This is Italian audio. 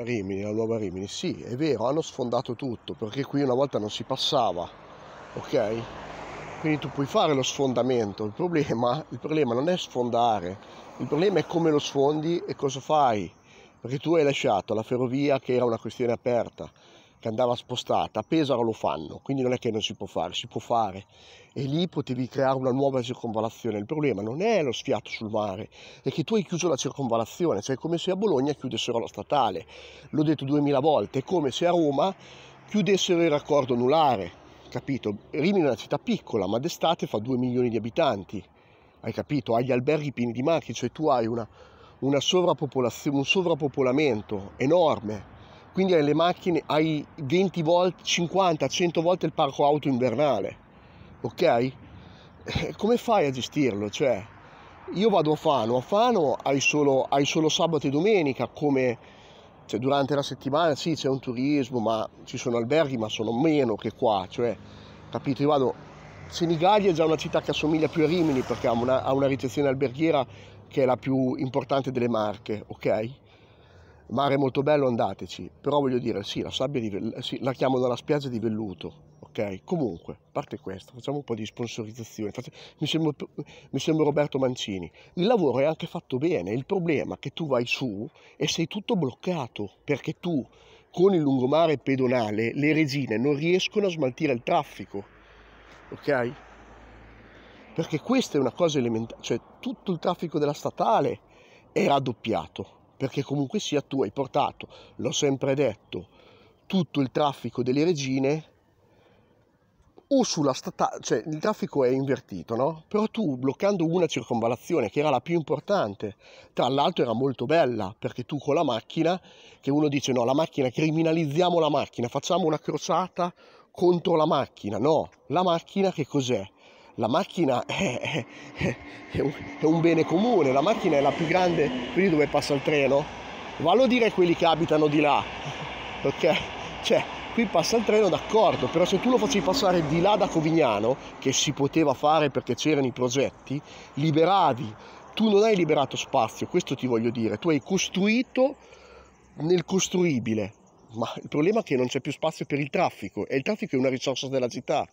nuova Rimini, la nuova Rimini, sì, è vero, hanno sfondato tutto, perché qui una volta non si passava, ok? Quindi tu puoi fare lo sfondamento, il problema, il problema non è sfondare, il problema è come lo sfondi e cosa fai, perché tu hai lasciato la ferrovia che era una questione aperta, che andava spostata, a Pesaro lo fanno, quindi non è che non si può fare, si può fare e lì potevi creare una nuova circonvalazione. Il problema non è lo sfiato sul mare, è che tu hai chiuso la circonvalazione, cioè è come se a Bologna chiudessero la statale, l'ho detto duemila volte, è come se a Roma chiudessero il raccordo anulare, capito? Rimini è una città piccola, ma d'estate fa 2 milioni di abitanti, hai capito? Hai gli alberghi pieni di marchi, cioè tu hai una, una sovrappopolazione, un sovrappopolamento enorme quindi hai le macchine, hai 20 volte, 50, 100 volte il parco auto invernale, ok? Eh, come fai a gestirlo? Cioè, io vado a Fano, a Fano hai solo, hai solo sabato e domenica come cioè, durante la settimana sì c'è un turismo, ma ci sono alberghi, ma sono meno che qua, cioè, capito? Io vado, Senigallia è già una città che assomiglia più a Rimini perché ha una, ha una ricezione alberghiera che è la più importante delle Marche, ok? mare molto bello, andateci. Però voglio dire, sì, la sabbia di, sì, la chiamo dalla spiaggia di velluto. Ok, comunque, a parte questo, facciamo un po' di sponsorizzazione. Faccio, mi, sembra, mi sembro Roberto Mancini. Il lavoro è anche fatto bene. Il problema è che tu vai su e sei tutto bloccato perché tu con il lungomare pedonale le regine non riescono a smaltire il traffico. Ok? Perché questa è una cosa elementare, cioè tutto il traffico della statale è raddoppiato perché comunque sia tu hai portato, l'ho sempre detto, tutto il traffico delle regine o sulla statale, cioè il traffico è invertito, no? Però tu bloccando una circonvalazione che era la più importante, tra l'altro era molto bella, perché tu con la macchina, che uno dice no, la macchina, criminalizziamo la macchina, facciamo una crociata contro la macchina, no, la macchina che cos'è? la macchina è, è, è, un, bene comune, la macchina è la più grande, quindi dove passa il treno? Vallo a dire a quelli che abitano di là, ok? Cioè, qui passa il treno d'accordo, però se tu lo facevi passare di là da Covignano, che si poteva fare perché c'erano i progetti, liberavi, tu non hai liberato spazio, questo ti voglio dire, tu hai costruito nel costruibile, ma il problema è che non c'è più spazio per il traffico e il traffico è una risorsa della città.